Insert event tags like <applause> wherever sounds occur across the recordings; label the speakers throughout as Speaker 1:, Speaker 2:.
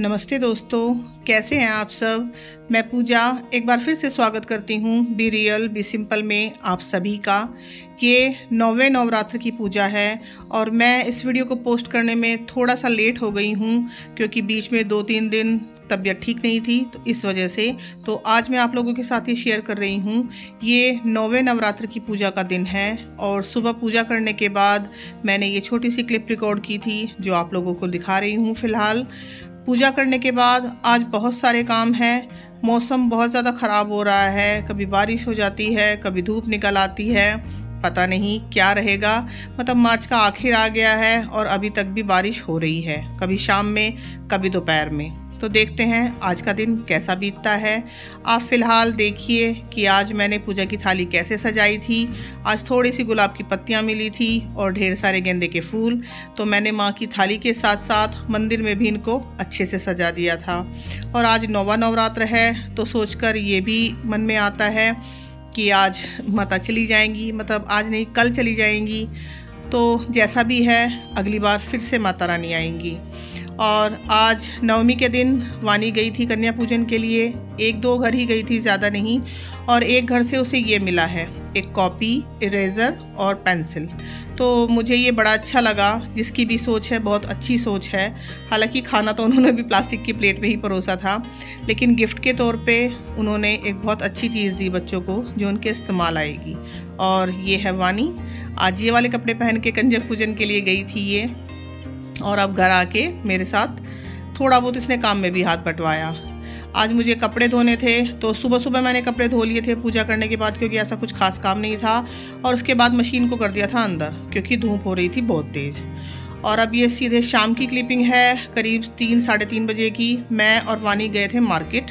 Speaker 1: नमस्ते दोस्तों कैसे हैं आप सब मैं पूजा एक बार फिर से स्वागत करती हूँ बी रियल बी सिंपल में आप सभी का ये नौवें नवरात्र की पूजा है और मैं इस वीडियो को पोस्ट करने में थोड़ा सा लेट हो गई हूँ क्योंकि बीच में दो तीन दिन तबीयत ठीक नहीं थी तो इस वजह से तो आज मैं आप लोगों के साथ ही शेयर कर रही हूँ ये नौवें नवरात्र की पूजा का दिन है और सुबह पूजा करने के बाद मैंने ये छोटी सी क्लिप रिकॉर्ड की थी जो आप लोगों को दिखा रही हूँ फ़िलहाल पूजा करने के बाद आज बहुत सारे काम हैं मौसम बहुत ज़्यादा ख़राब हो रहा है कभी बारिश हो जाती है कभी धूप निकल आती है पता नहीं क्या रहेगा मतलब मार्च का आखिर आ गया है और अभी तक भी बारिश हो रही है कभी शाम में कभी दोपहर में तो देखते हैं आज का दिन कैसा बीतता है आप फ़िलहाल देखिए कि आज मैंने पूजा की थाली कैसे सजाई थी आज थोड़ी सी गुलाब की पत्तियाँ मिली थी और ढेर सारे गेंदे के फूल तो मैंने माँ की थाली के साथ साथ मंदिर में भी इनको अच्छे से सजा दिया था और आज नौवा नवरात्र है तो सोचकर ये भी मन में आता है कि आज माता चली जाएंगी मतलब आज नहीं कल चली जाएंगी तो जैसा भी है अगली बार फिर से माता रानी आएंगी और आज नवमी के दिन वानी गई थी कन्या पूजन के लिए एक दो घर ही गई थी ज़्यादा नहीं और एक घर से उसे ये मिला है एक कॉपी इरेज़र और पेंसिल तो मुझे ये बड़ा अच्छा लगा जिसकी भी सोच है बहुत अच्छी सोच है हालांकि खाना तो उन्होंने भी प्लास्टिक की प्लेट में ही परोसा था लेकिन गिफ्ट के तौर पे उन्होंने एक बहुत अच्छी चीज़ दी बच्चों को जो उनके इस्तेमाल आएगी और ये है वानी आज ये वाले कपड़े पहन के कंजक पूजन के लिए गई थी ये और अब घर आके मेरे साथ थोड़ा बहुत इसने काम में भी हाथ बटवाया आज मुझे कपड़े धोने थे तो सुबह सुबह मैंने कपड़े धो लिए थे पूजा करने के बाद क्योंकि ऐसा कुछ खास काम नहीं था और उसके बाद मशीन को कर दिया था अंदर क्योंकि धूप हो रही थी बहुत तेज़ और अब ये सीधे शाम की क्लिपिंग है करीब तीन साढ़े तीन बजे की मैं और वानी गए थे मार्केट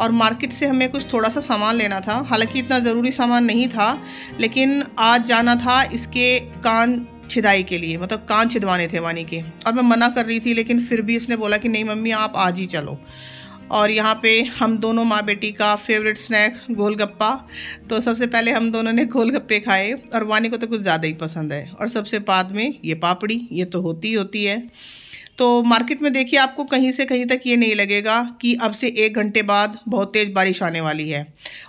Speaker 1: और मार्केट से हमें कुछ थोड़ा सा सामान लेना था हालांकि इतना ज़रूरी सामान नहीं था लेकिन आज जाना था इसके कान छिदाई के लिए मतलब कान छिदवाने थे वानी के और मैं मना कर रही थी लेकिन फिर भी इसने बोला कि नहीं मम्मी आप आज ही चलो और यहाँ पे हम दोनों माँ बेटी का फेवरेट स्नैक गोलगप्पा तो सबसे पहले हम दोनों ने गोलगप्पे खाए और वानी को तो कुछ ज़्यादा ही पसंद है और सबसे बाद में ये पापड़ी ये तो होती होती है तो मार्केट में देखिए आपको कहीं से कहीं तक ये नहीं लगेगा कि अब से एक घंटे बाद बहुत तेज़ बारिश आने वाली है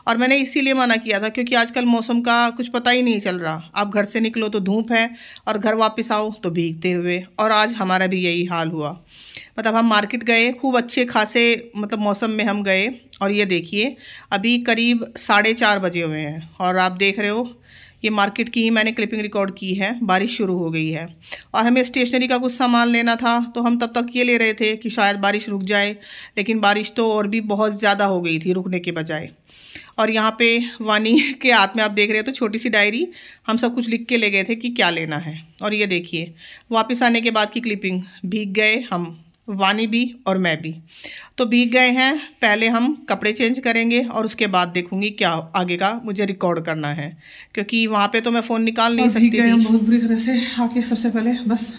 Speaker 1: और मैंने इसीलिए मना किया था क्योंकि आजकल मौसम का कुछ पता ही नहीं चल रहा आप घर से निकलो तो धूप है और घर वापस आओ तो भीगते हुए और आज हमारा भी यही हाल हुआ मतलब हम मार्केट गए खूब अच्छे खासे मतलब मौसम में हम गए और ये देखिए अभी करीब साढ़े चार बजे हुए हैं और आप देख रहे हो ये मार्केट की ही मैंने क्लिपिंग रिकॉर्ड की है बारिश शुरू हो गई है और हमें स्टेशनरी का कुछ सामान लेना था तो हम तब तक ये ले रहे थे कि शायद बारिश रुक जाए लेकिन बारिश तो और भी बहुत ज़्यादा हो गई थी रुकने के बजाय और यहाँ पे वानी के हाथ में आप देख रहे हो तो छोटी सी डायरी हम सब कुछ लिख के ले गए थे कि क्या लेना है और ये देखिए वापस आने के बाद की क्लिपिंग भीग गए हम वानी भी और मैं भी तो भीग गए हैं पहले हम कपड़े चेंज करेंगे और उसके बाद देखूंगी क्या आगे का मुझे रिकॉर्ड करना है क्योंकि वहाँ पे तो मैं फ़ोन निकाल नहीं सकती गए हम बहुत बुरी तरह से आके सबसे पहले बस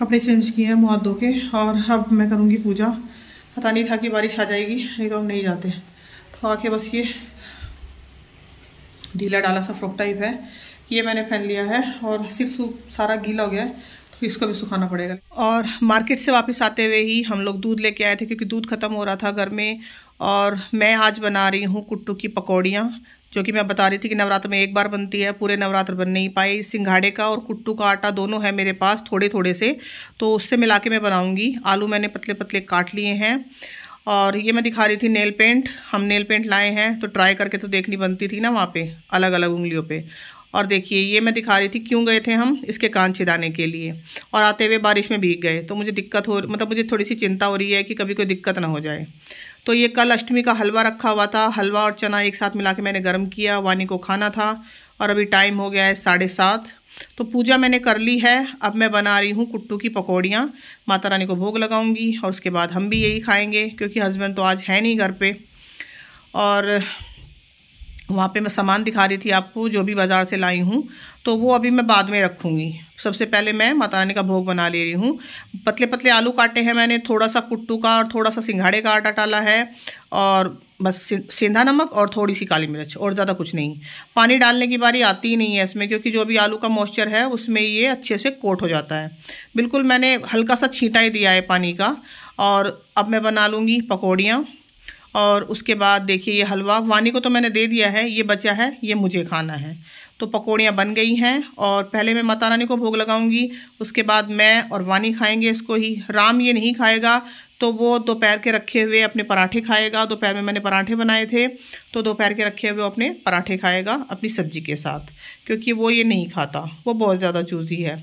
Speaker 1: कपड़े चेंज किए हैं मुँह धो के और अब मैं करूँगी पूजा पता नहीं था कि बारिश आ जाएगी नहीं तो हम नहीं जाते तो आके बस ये ढीला डाला सा फ्रॉक टाइप है ये मैंने पहन लिया है और सिर सूप सारा गीला हो गया है इसको भी सुखाना पड़ेगा और मार्केट से वापस आते हुए ही हम लोग दूध लेके आए थे क्योंकि दूध ख़त्म हो रहा था घर में और मैं आज बना रही हूँ कुट्टू की पकौड़ियाँ जो कि मैं बता रही थी कि नवरात्र में एक बार बनती है पूरे नवरात्र बन नहीं पाई सिंघाड़े का और कुट्टू का आटा दोनों है मेरे पास थोड़े थोड़े से तो उससे मिला के मैं बनाऊँगी आलू मैंने पतले पतले काट लिए हैं और ये मैं दिखा रही थी नेल पेंट हम नेल पेंट लाए हैं तो ट्राई करके तो देखनी बनती थी ना वहाँ पे अलग अलग उंगलियों पे और देखिए ये मैं दिखा रही थी क्यों गए थे हम इसके कान छिदाने के लिए और आते हुए बारिश में भीग गए तो मुझे दिक्कत हो मतलब मुझे थोड़ी सी चिंता हो रही है कि कभी कोई दिक्कत ना हो जाए तो ये कल अष्टमी का हलवा रखा हुआ था हलवा और चना एक साथ मिला के मैंने गर्म किया वानी को खाना था और अभी टाइम हो गया है साढ़े सात तो पूजा मैंने कर ली है अब मैं बना रही हूँ कुट्टू की पकौड़ियाँ माता रानी को भोग लगाऊंगी और उसके बाद हम भी यही खाएंगे क्योंकि हस्बैंड तो आज है नहीं घर पे और वहाँ पे मैं सामान दिखा रही थी आपको जो भी बाज़ार से लाई हूँ तो वो अभी मैं बाद में रखूँगी सबसे पहले मैं माता रानी का भोग बना ले रही हूँ पतले पतले आलू काटे हैं मैंने थोड़ा सा कुट्टू का और थोड़ा सा सिंघाड़े का आटा डाला है और बस सेंधा नमक और थोड़ी सी काली मिर्च और ज़्यादा कुछ नहीं पानी डालने की बारी आती ही नहीं है इसमें क्योंकि जो भी आलू का मॉइस्चर है उसमें ये अच्छे से कोट हो जाता है बिल्कुल मैंने हल्का सा छींटा ही दिया है पानी का और अब मैं बना लूँगी पकौड़ियाँ और उसके बाद देखिए ये हलवा वानी को तो मैंने दे दिया है ये बचा है ये मुझे खाना है तो पकौड़ियाँ बन गई हैं और पहले मैं माता रानी को भोग लगाऊंगी उसके बाद मैं और वानी खाएंगे इसको ही राम ये नहीं खाएगा तो वो दोपहर के रखे हुए अपने पराठे खाएगा दोपहर में मैंने पराठे बनाए थे तो दोपहर के रखे हुए अपने पराठे खाएगा अपनी सब्जी के साथ क्योंकि वो ये नहीं खाता वो बहुत ज़्यादा चूज़ी है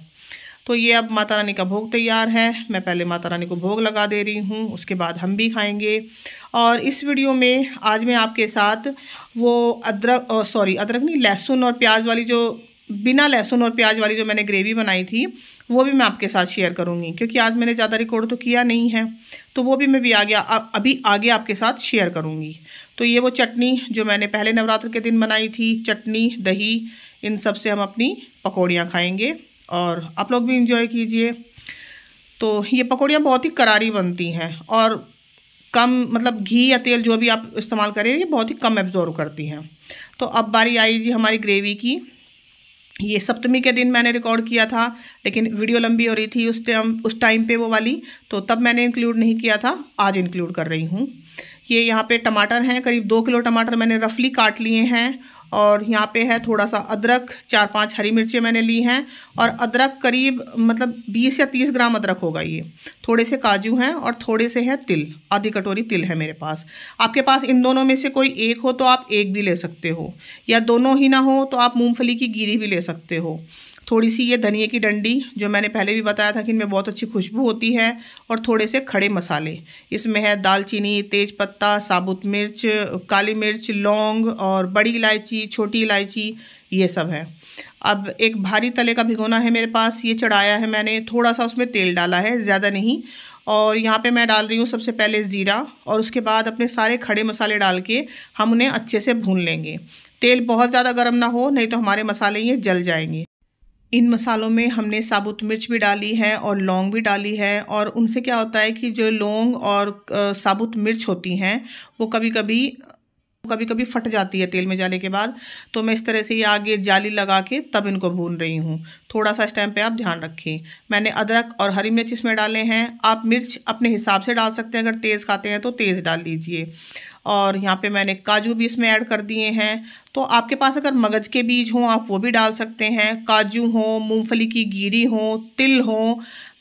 Speaker 1: तो ये अब माता रानी का भोग तैयार है मैं पहले माता रानी को भोग लगा दे रही हूँ उसके बाद हम भी खाएंगे और इस वीडियो में आज मैं आपके साथ वो अदरक सॉरी अदरक नहीं लहसुन और प्याज वाली जो बिना लहसुन और प्याज वाली जो मैंने ग्रेवी बनाई थी वो भी मैं आपके साथ शेयर करूँगी क्योंकि आज मैंने ज़्यादा रिकॉर्ड तो किया नहीं है तो वो भी मैं भी आगे अभी आगे आपके साथ शेयर करूँगी तो ये वो चटनी जो मैंने पहले नवरात्र के दिन बनाई थी चटनी दही इन सब से हम अपनी पकौड़ियाँ खाएँगे और आप लोग भी इंजॉय कीजिए तो ये पकौड़ियाँ बहुत ही करारी बनती हैं और कम मतलब घी या तेल जो भी आप इस्तेमाल करें ये बहुत ही कम एब्जॉर्व करती हैं तो अब बारी आई जी हमारी ग्रेवी की ये सप्तमी के दिन मैंने रिकॉर्ड किया था लेकिन वीडियो लंबी हो रही थी उस टाइम उस टाइम पे वो वाली तो तब मैंने इंक्लूड नहीं किया था आज इंक्लूड कर रही हूँ ये यहाँ पे टमाटर हैं करीब दो किलो टमाटर मैंने रफली काट लिए हैं और यहाँ पे है थोड़ा सा अदरक चार पांच हरी मिर्चें मैंने ली हैं और अदरक करीब मतलब 20 या 30 ग्राम अदरक होगा ये थोड़े से काजू हैं और थोड़े से है तिल आधी कटोरी तिल है मेरे पास आपके पास इन दोनों में से कोई एक हो तो आप एक भी ले सकते हो या दोनों ही ना हो तो आप मूँगफली की गिरी भी ले सकते हो थोड़ी सी ये धनिए की डंडी जो मैंने पहले भी बताया था कि इनमें बहुत अच्छी खुशबू होती है और थोड़े से खड़े मसाले इसमें है दालचीनी तेज़पत्ता साबुत मिर्च काली मिर्च लौंग और बड़ी इलायची छोटी इलायची ये सब है अब एक भारी तले का भिगोना है मेरे पास ये चढ़ाया है मैंने थोड़ा सा उसमें तेल डाला है ज़्यादा नहीं और यहाँ पे मैं डाल रही हूँ सबसे पहले ज़ीरा और उसके बाद अपने सारे खड़े मसाले डाल के हम उन्हें अच्छे से भून लेंगे तेल बहुत ज़्यादा गर्म ना हो नहीं तो हमारे मसाले ये जल जाएंगे इन मसालों में हमने साबुत मिर्च भी डाली है और लौंग भी डाली है और उनसे क्या होता है कि जो लौंग और साबुत मिर्च होती हैं वो कभी कभी कभी कभी फट जाती है तेल में जाने के बाद तो मैं इस तरह से ये आगे जाली लगा के तब इनको भून रही हूँ थोड़ा सा इस टाइम पे आप ध्यान रखें मैंने अदरक और हरी मिर्च इसमें डाले हैं आप मिर्च अपने हिसाब से डाल सकते हैं अगर तेज़ खाते हैं तो तेज़ डाल लीजिए और यहाँ पे मैंने काजू भी इसमें ऐड कर दिए हैं तो आपके पास अगर मगज़ के बीज हों आप वो भी डाल सकते हैं काजू हों मूंगफली की गिरी हो तिल हो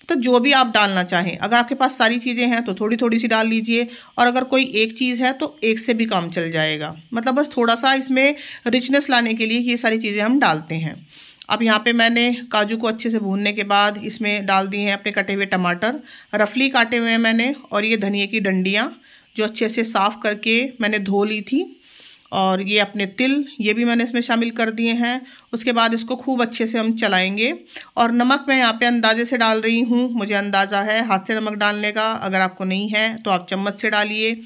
Speaker 1: तो जो भी आप डालना चाहें अगर आपके पास सारी चीज़ें हैं तो थोड़ी थोड़ी सी डाल लीजिए और अगर कोई एक चीज़ है तो एक से भी काम चल जाएगा मतलब बस थोड़ा सा इसमें रिचनेस लाने के लिए ये सारी चीज़ें हम डालते हैं अब यहाँ पे मैंने काजू को अच्छे से भूनने के बाद इसमें डाल दिए हैं अपने कटे हुए टमाटर रफली काटे हुए हैं मैंने और ये धनिए की डंडियाँ जो अच्छे से साफ़ करके मैंने धो ली थी और ये अपने तिल ये भी मैंने इसमें शामिल कर दिए हैं उसके बाद इसको खूब अच्छे से हम चलाएंगे और नमक मैं यहाँ पे अंदाजे से डाल रही हूँ मुझे अंदाज़ा है हाथ से नमक डालने का अगर आपको नहीं है तो आप चम्मच से डालिए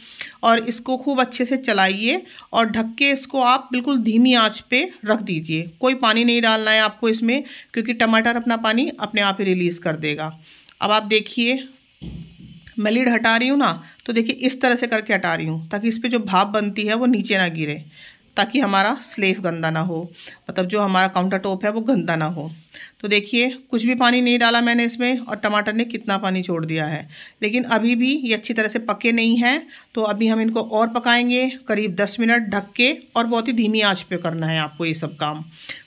Speaker 1: और इसको खूब अच्छे से चलाइए और ढक के इसको आप बिल्कुल धीमी आँच पर रख दीजिए कोई पानी नहीं डालना है आपको इसमें क्योंकि टमाटर अपना पानी अपने आप ही रिलीज़ कर देगा अब आप देखिए मैं लीड हटा रही हूँ ना तो देखिए इस तरह से करके हटा रही हूँ ताकि इस पर जो भाप बनती है वो नीचे ना गिरे ताकि हमारा स्लेव गंदा ना हो मतलब जो हमारा काउंटर टॉप है वो गंदा ना हो तो देखिए कुछ भी पानी नहीं डाला मैंने इसमें और टमाटर ने कितना पानी छोड़ दिया है लेकिन अभी भी ये अच्छी तरह से पके नहीं हैं तो अभी हम इनको और पकाएंगे करीब 10 मिनट ढक के और बहुत ही धीमी आंच पे करना है आपको ये सब काम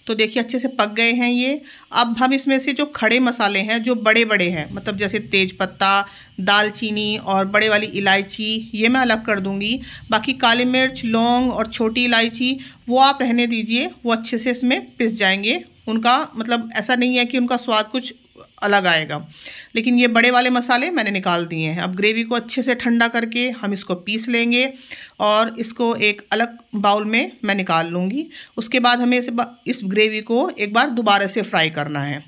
Speaker 1: तो देखिए अच्छे से पक गए हैं ये अब हम इसमें से जो खड़े मसाले हैं जो बड़े बड़े हैं मतलब जैसे तेज पत्ता दालचीनी और बड़े वाली इलायची ये मैं अलग कर दूँगी बाकी काली मिर्च लौंग और छोटी इलायची वो आप रहने दीजिए वो अच्छे से इसमें पिस जाएंगे उनका मतलब ऐसा नहीं है कि उनका स्वाद कुछ अलग आएगा लेकिन ये बड़े वाले मसाले मैंने निकाल दिए हैं अब ग्रेवी को अच्छे से ठंडा करके हम इसको पीस लेंगे और इसको एक अलग बाउल में मैं निकाल लूँगी उसके बाद हमें इस, ग्रेवी को एक बार दोबारा से फ्राई करना है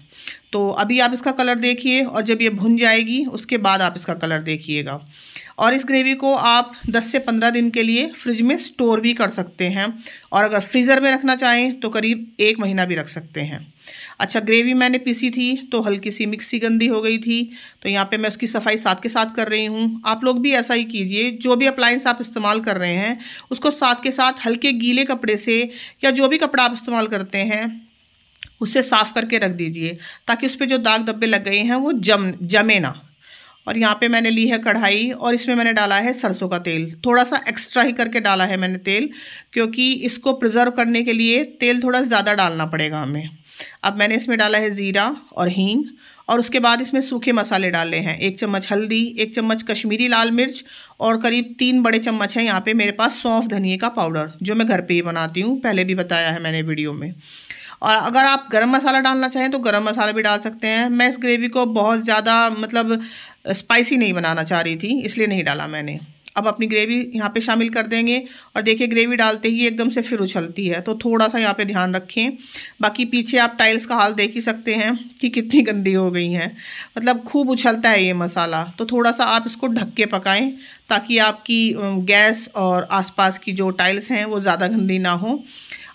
Speaker 1: तो अभी आप इसका कलर देखिए और जब ये भुन जाएगी उसके बाद आप इसका कलर देखिएगा और इस ग्रेवी को आप 10 से 15 दिन के लिए फ्रिज में स्टोर भी कर सकते हैं और अगर फ्रीज़र में रखना चाहें तो करीब एक महीना भी रख सकते हैं अच्छा ग्रेवी मैंने पीसी थी तो हल्की सी मिक्सी गंदी हो गई थी तो यहाँ पे मैं उसकी सफाई साथ के साथ कर रही हूँ आप लोग भी ऐसा ही कीजिए जो भी अप्लाइंस आप इस्तेमाल कर रहे हैं उसको साथ के साथ हल्के गीले कपड़े से या जो भी कपड़ा आप इस्तेमाल करते हैं उससे साफ़ करके रख दीजिए ताकि उस पर जो दाग धब्बे लग गए हैं वो जम जमे ना और यहाँ पे मैंने ली है कढ़ाई और इसमें मैंने डाला है सरसों का तेल थोड़ा सा एक्स्ट्रा ही करके डाला है मैंने तेल क्योंकि इसको प्रिजर्व करने के लिए तेल थोड़ा ज़्यादा डालना पड़ेगा हमें अब मैंने इसमें डाला है ज़ीरा और हींग और उसके बाद इसमें सूखे मसाले डाले हैं एक चम्मच हल्दी एक चम्मच कश्मीरी लाल मिर्च और करीब तीन बड़े चम्मच हैं यहाँ पे मेरे पास सौंफ धनिए का पाउडर जो मैं घर पे ही बनाती हूँ पहले भी बताया है मैंने वीडियो में और अगर आप गरम मसाला डालना चाहें तो गरम मसाला भी डाल सकते हैं मैं इस ग्रेवी को बहुत ज़्यादा मतलब स्पाइसी नहीं बनाना चाह रही थी इसलिए नहीं डाला मैंने अब अपनी ग्रेवी यहाँ पे शामिल कर देंगे और देखिए ग्रेवी डालते ही एकदम से फिर उछलती है तो थोड़ा सा यहाँ पे ध्यान रखें बाकी पीछे आप टाइल्स का हाल देख ही सकते हैं कि कितनी <laughs> गंदी हो गई हैं मतलब खूब उछलता है ये मसाला तो थोड़ा सा आप इसको ढक के पकाएं ताकि आपकी गैस और आसपास की जो टाइल्स हैं वो ज़्यादा गंदी ना हो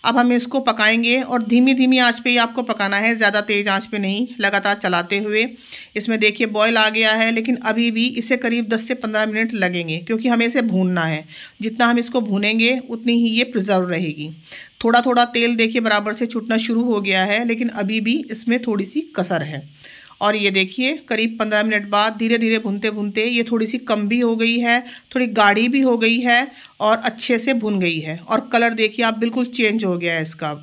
Speaker 1: अब हम इसको पकाएंगे और धीमी धीमी आंच पे ही आपको पकाना है ज़्यादा तेज़ आंच पे नहीं लगातार चलाते हुए इसमें देखिए बॉयल आ गया है लेकिन अभी भी इसे करीब 10 से 15 मिनट लगेंगे क्योंकि हमें इसे भूनना है जितना हम इसको भूनेंगे उतनी ही ये प्रिजर्व रहेगी थोड़ा थोड़ा तेल देखिए बराबर से छूटना शुरू हो गया है लेकिन अभी भी इसमें थोड़ी सी कसर है और ये देखिए करीब पंद्रह मिनट बाद धीरे धीरे भुनते भुनते ये थोड़ी सी कम भी हो गई है थोड़ी गाढ़ी भी हो गई है और अच्छे से भुन गई है और कलर देखिए आप बिल्कुल चेंज हो गया है इसका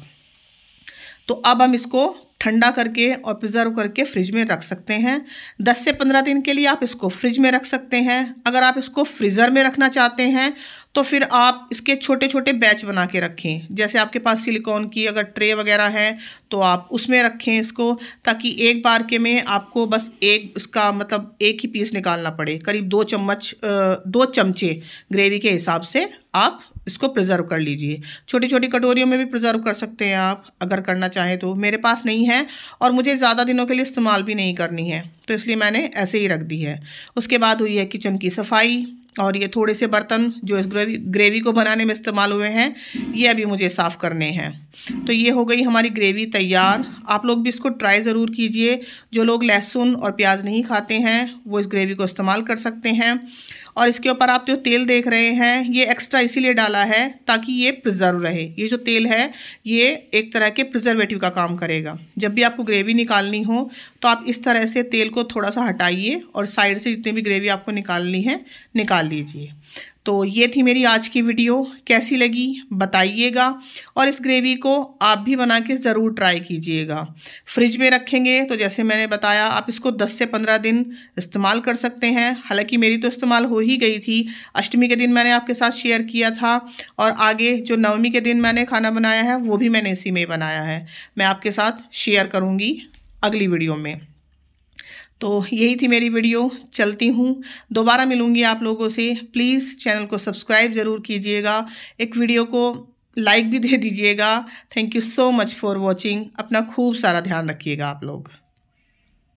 Speaker 1: तो अब हम इसको ठंडा करके और प्रिजर्व करके फ्रिज में रख सकते हैं 10 से 15 दिन के लिए आप इसको फ्रिज में रख सकते हैं अगर आप इसको फ्रीज़र में रखना चाहते हैं तो फिर आप इसके छोटे छोटे बैच बना के रखें जैसे आपके पास सिलिकॉन की अगर ट्रे वगैरह है तो आप उसमें रखें इसको ताकि एक बार के में आपको बस एक इसका मतलब एक ही पीस निकालना पड़े करीब दो चम्मच दो चमचे ग्रेवी के हिसाब से आप इसको प्रिजर्व कर लीजिए छोटी छोटी कटोरियों में भी प्रिजर्व कर सकते हैं आप अगर करना चाहें तो मेरे पास नहीं है और मुझे ज़्यादा दिनों के लिए इस्तेमाल भी नहीं करनी है तो इसलिए मैंने ऐसे ही रख दी है उसके बाद हुई है किचन की सफाई और ये थोड़े से बर्तन जो इस ग्रेवी ग्रेवी को बनाने में इस्तेमाल हुए हैं ये अभी मुझे साफ़ करने हैं तो ये हो गई हमारी ग्रेवी तैयार आप लोग भी इसको ट्राई ज़रूर कीजिए जो लोग लहसुन और प्याज नहीं खाते हैं वो इस ग्रेवी को इस्तेमाल कर सकते हैं और इसके ऊपर आप जो तेल देख रहे हैं ये एक्स्ट्रा इसीलिए डाला है ताकि ये प्रिजर्व रहे ये जो तेल है ये एक तरह के प्रिजर्वेटिव का काम करेगा जब भी आपको ग्रेवी निकालनी हो तो आप इस तरह से तेल को थोड़ा सा हटाइए और साइड से जितनी भी ग्रेवी आपको निकालनी है निकाल लीजिए तो ये थी मेरी आज की वीडियो कैसी लगी बताइएगा और इस ग्रेवी को आप भी बना के ज़रूर ट्राई कीजिएगा फ्रिज में रखेंगे तो जैसे मैंने बताया आप इसको 10 से 15 दिन इस्तेमाल कर सकते हैं हालांकि मेरी तो इस्तेमाल हो ही गई थी अष्टमी के दिन मैंने आपके साथ शेयर किया था और आगे जो नवमी के दिन मैंने खाना बनाया है वो भी मैंने इसी में बनाया है मैं आपके साथ शेयर करूँगी अगली वीडियो में तो यही थी मेरी वीडियो चलती हूँ दोबारा मिलूँगी आप लोगों से प्लीज़ चैनल को सब्सक्राइब ज़रूर कीजिएगा एक वीडियो को लाइक भी दे दीजिएगा thank you so much for watching अपना खूब सारा ध्यान रखिएगा आप लोग